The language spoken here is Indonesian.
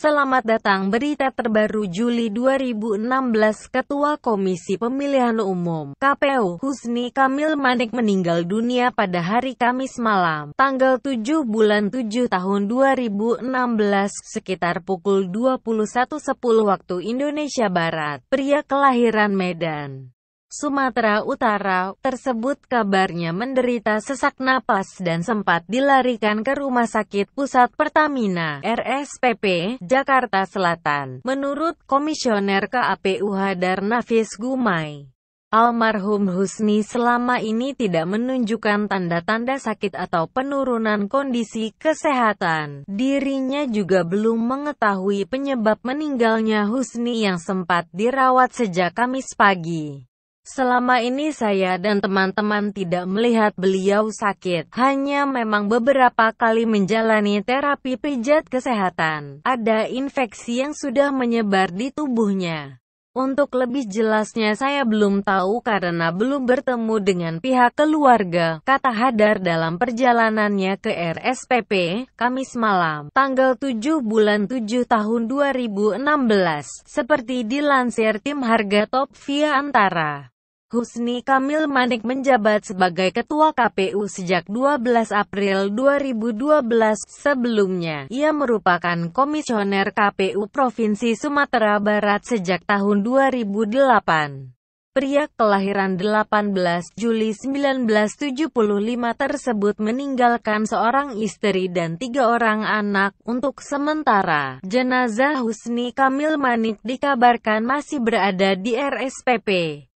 Selamat datang berita terbaru Juli 2016 Ketua Komisi Pemilihan Umum KPU Husni Kamil Manik meninggal dunia pada hari Kamis malam tanggal 7 bulan 7 tahun 2016 sekitar pukul 21.10 waktu Indonesia Barat pria kelahiran Medan Sumatera Utara, tersebut kabarnya menderita sesak napas dan sempat dilarikan ke Rumah Sakit Pusat Pertamina, RSPP, Jakarta Selatan. Menurut Komisioner KAPU Hadar Nafis Gumai, almarhum Husni selama ini tidak menunjukkan tanda-tanda sakit atau penurunan kondisi kesehatan. Dirinya juga belum mengetahui penyebab meninggalnya Husni yang sempat dirawat sejak Kamis pagi. Selama ini saya dan teman-teman tidak melihat beliau sakit, hanya memang beberapa kali menjalani terapi pijat kesehatan. Ada infeksi yang sudah menyebar di tubuhnya. Untuk lebih jelasnya saya belum tahu karena belum bertemu dengan pihak keluarga, kata Hadar dalam perjalanannya ke RSPP, Kamis malam, tanggal 7 bulan 7 tahun 2016, seperti dilansir tim harga top via antara. Husni Kamil Manik menjabat sebagai Ketua KPU sejak 12 April 2012. Sebelumnya, ia merupakan Komisioner KPU Provinsi Sumatera Barat sejak tahun 2008. Pria kelahiran 18 Juli 1975 tersebut meninggalkan seorang istri dan tiga orang anak. Untuk sementara, jenazah Husni Kamil Manik dikabarkan masih berada di RSPP.